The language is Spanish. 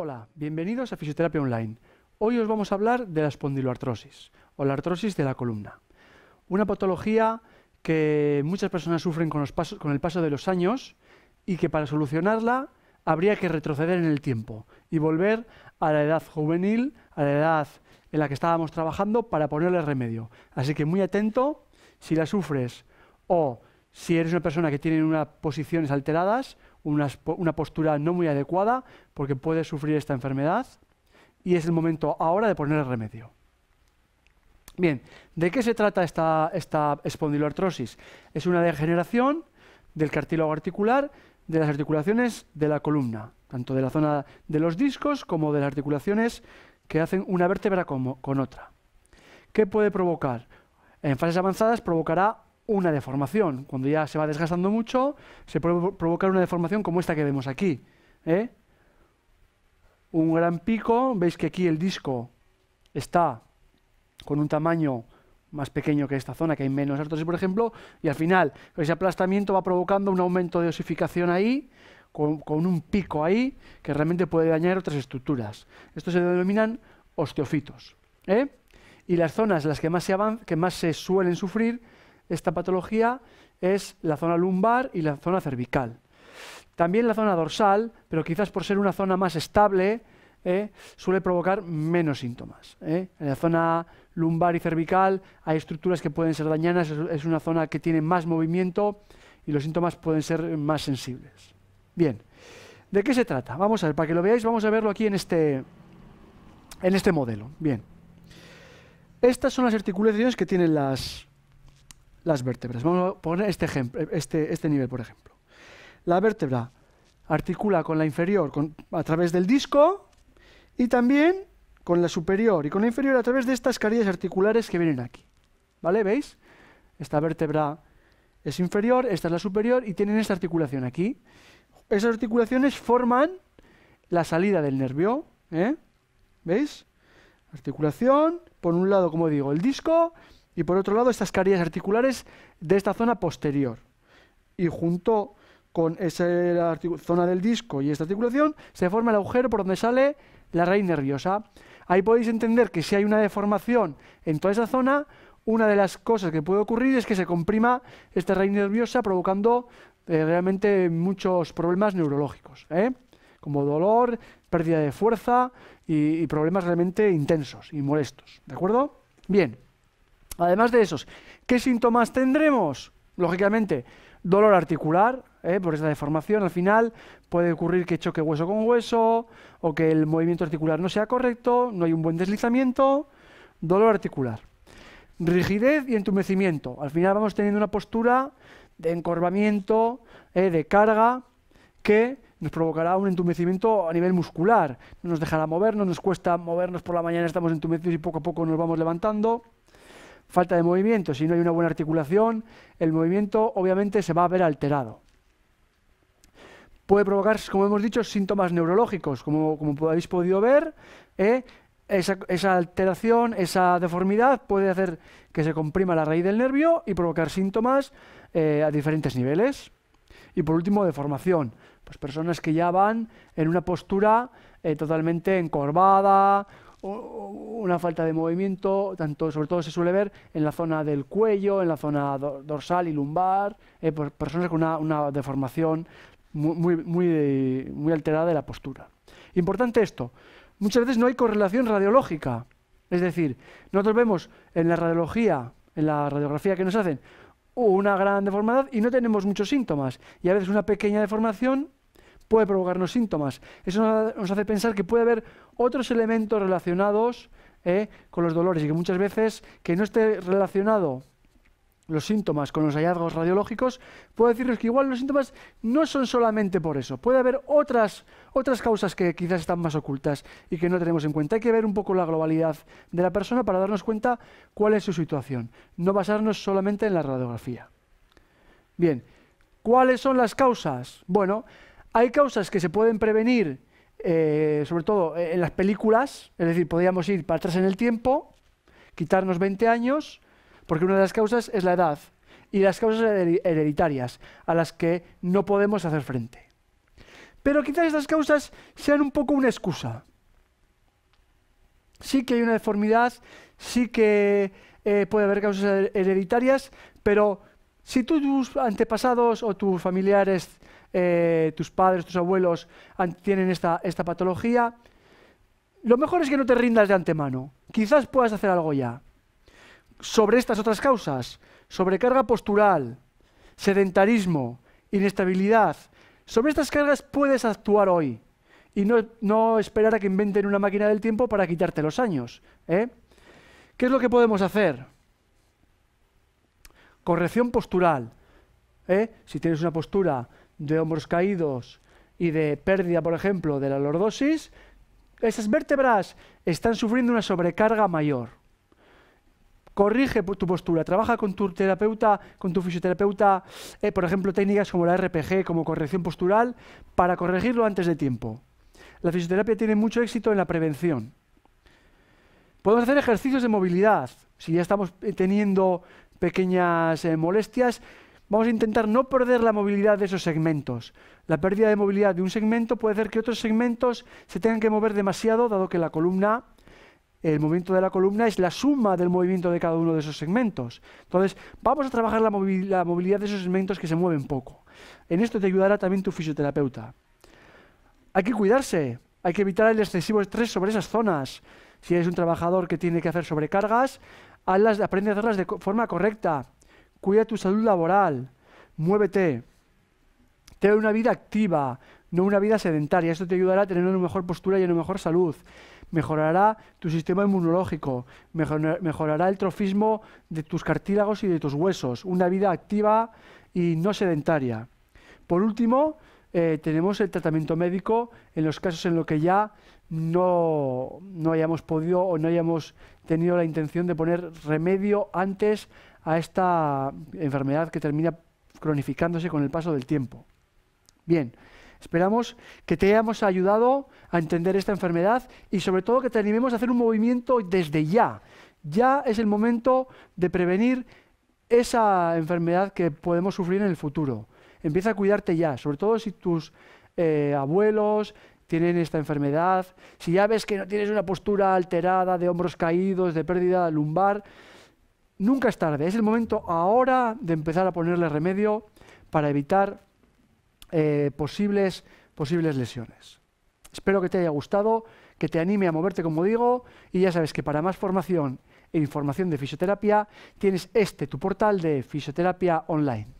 Hola, bienvenidos a Fisioterapia Online. Hoy os vamos a hablar de la espondiloartrosis o la artrosis de la columna. Una patología que muchas personas sufren con, los pasos, con, el paso de los años y que para solucionarla habría que retroceder en el tiempo y volver a la edad juvenil, a la edad en la que estábamos trabajando para ponerle remedio. Así que muy atento si la sufres o si eres una persona que tiene unas posiciones alteradas, una, postura no muy adecuada porque puede sufrir esta enfermedad y es el momento ahora de poner el remedio. Bien, ¿de qué se trata esta, esta espondiloartrosis? Es una degeneración del cartílago articular de las articulaciones de la columna, tanto de la zona de los discos como de las articulaciones que hacen una vértebra con otra. ¿Qué puede provocar? En fases avanzadas provocará una deformación. Cuando ya se va desgastando mucho, se puede provocar una deformación como esta que vemos aquí. ¿eh? Un gran pico, veis que aquí el disco está con un tamaño más pequeño que esta zona, que hay menos artrosis, por ejemplo, y al final ese aplastamiento va provocando un aumento de osificación ahí, con, un pico ahí, que realmente puede dañar otras estructuras. Estos se denominan osteofitos. ¿eh? Y las zonas las que más se, que más se suelen sufrir esta patología es la zona lumbar y la zona cervical. También la zona dorsal, pero quizás por ser una zona más estable, ¿eh? suele provocar menos síntomas. ¿eh? En la zona lumbar y cervical hay estructuras que pueden ser dañanas, es una zona que tiene más movimiento y los síntomas pueden ser más sensibles. Bien, ¿de qué se trata? Vamos a ver, para que lo veáis, vamos a verlo aquí en este, en este modelo. Bien, estas son las articulaciones que tienen las, las vértebras. Vamos a poner este, ejemplo, este, este nivel, por ejemplo. La vértebra articula con la inferior a través del disco y también con la superior y con la inferior a través de estas carillas articulares que vienen aquí. ¿Vale? ¿Veis? Esta vértebra es inferior, esta es la superior y tienen esta articulación aquí. Esas articulaciones forman la salida del nervio. ¿eh? ¿Veis? Articulación, por un lado, como digo, el disco y por otro lado estas carillas articulares de esta zona posterior. Y junto con esa zona del disco y esta articulación se forma el agujero por donde sale la raíz nerviosa. Ahí podéis entender que si hay una deformación en toda esa zona, una de las cosas que puede ocurrir es que se comprima esta raíz nerviosa provocando eh, realmente muchos problemas neurológicos, ¿eh? como dolor, pérdida de fuerza y problemas realmente intensos y molestos. ¿De acuerdo? Bien. Además de esos, ¿qué síntomas tendremos? Lógicamente, dolor articular, ¿eh? por esa deformación al final, puede ocurrir que choque hueso con hueso o que el movimiento articular no sea correcto, no hay un buen deslizamiento, dolor articular. Rigidez y entumecimiento. Al final vamos teniendo una postura de encorvamiento, ¿eh? de carga, que nos provocará un entumecimiento a nivel muscular. No nos dejará movernos, nos cuesta movernos por la mañana, estamos entumecidos y poco a poco nos vamos levantando falta de movimiento, si no hay una buena articulación, el movimiento obviamente se va a ver alterado. Puede provocar, como hemos dicho, síntomas neurológicos, como, como habéis podido ver, ¿eh? esa, alteración, esa deformidad puede hacer que se comprima la raíz del nervio y provocar síntomas eh, a diferentes niveles. Y por último, deformación. Pues personas que ya van en una postura eh, totalmente encorvada, una falta de movimiento, tanto, sobre todo se suele ver en la zona del cuello, en la zona dorsal y lumbar, eh, por personas con una, una deformación muy, muy, muy, alterada de la postura. Importante esto, muchas veces no hay correlación radiológica, es decir, nosotros vemos en la radiología, en la radiografía que nos hacen, una gran deformidad y no tenemos muchos síntomas, y a veces una pequeña deformación puede provocarnos síntomas. Eso nos hace pensar que puede haber otros elementos relacionados ¿eh? con los dolores y que muchas veces que no esté relacionado los síntomas con los hallazgos radiológicos, puedo decirles que igual los síntomas no son solamente por eso. Puede haber otras, otras causas que quizás están más ocultas y que no tenemos en cuenta. Hay que ver un poco la globalidad de la persona para darnos cuenta cuál es su situación. No basarnos solamente en la radiografía. Bien, ¿cuáles son las causas? Bueno, hay causas que se pueden prevenir, eh, sobre todo eh, en las películas, es decir, podríamos ir para atrás en el tiempo, quitarnos 20 años, porque una de las causas es la edad y las causas hereditarias, a las que no podemos hacer frente. Pero quizás estas causas sean un poco una excusa. Sí que hay una deformidad, sí que eh, puede haber causas hereditarias, pero si tú, tus antepasados o tus familiares eh, tus padres, tus abuelos tienen esta, patología. Lo mejor es que no te rindas de antemano. Quizás puedas hacer algo ya. Sobre estas otras causas, sobrecarga postural, sedentarismo, inestabilidad, sobre estas cargas puedes actuar hoy y no, esperar a que inventen una máquina del tiempo para quitarte los años. ¿eh? ¿Qué es lo que podemos hacer? Corrección postural. ¿eh? Si tienes una postura de hombros caídos y de pérdida, por ejemplo, de la lordosis, esas vértebras están sufriendo una sobrecarga mayor. Corrige tu postura, trabaja con tu terapeuta, con tu fisioterapeuta, eh, por ejemplo, técnicas como la RPG, como corrección postural, para corregirlo antes de tiempo. La fisioterapia tiene mucho éxito en la prevención. Podemos hacer ejercicios de movilidad. Si ya estamos eh, teniendo pequeñas eh, molestias, Vamos a intentar no perder la movilidad de esos segmentos. La pérdida de movilidad de un segmento puede hacer que otros segmentos se tengan que mover demasiado, dado que la columna, el movimiento de la columna es la suma del movimiento de cada uno de esos segmentos. Entonces, vamos a trabajar la, movilidad de esos segmentos que se mueven poco. En esto te ayudará también tu fisioterapeuta. Hay que cuidarse, hay que evitar el excesivo estrés sobre esas zonas. Si eres un trabajador que tiene que hacer sobrecargas, aprende a hacerlas de forma correcta Cuida tu salud laboral, muévete, ten una vida activa, no una vida sedentaria. Esto te ayudará a tener una mejor postura y una mejor salud. Mejorará tu sistema inmunológico, mejorará el trofismo de tus cartílagos y de tus huesos. Una vida activa y no sedentaria. Por último, eh, tenemos el tratamiento médico en los casos en los que ya no, no hayamos podido o no hayamos tenido la intención de poner remedio antes a esta enfermedad que termina cronificándose con el paso del tiempo. Bien, esperamos que te hayamos ayudado a entender esta enfermedad y sobre todo que te animemos a hacer un movimiento desde ya. Ya es el momento de prevenir esa enfermedad que podemos sufrir en el futuro. Empieza a cuidarte ya, sobre todo si tus eh, abuelos tienen esta enfermedad, si ya ves que no tienes una postura alterada de hombros caídos, de pérdida lumbar, Nunca es tarde, es el momento ahora de empezar a ponerle remedio para evitar eh, posibles, posibles lesiones. Espero que te haya gustado, que te anime a moverte como digo y ya sabes que para más formación e información de fisioterapia tienes este, tu portal de fisioterapia online.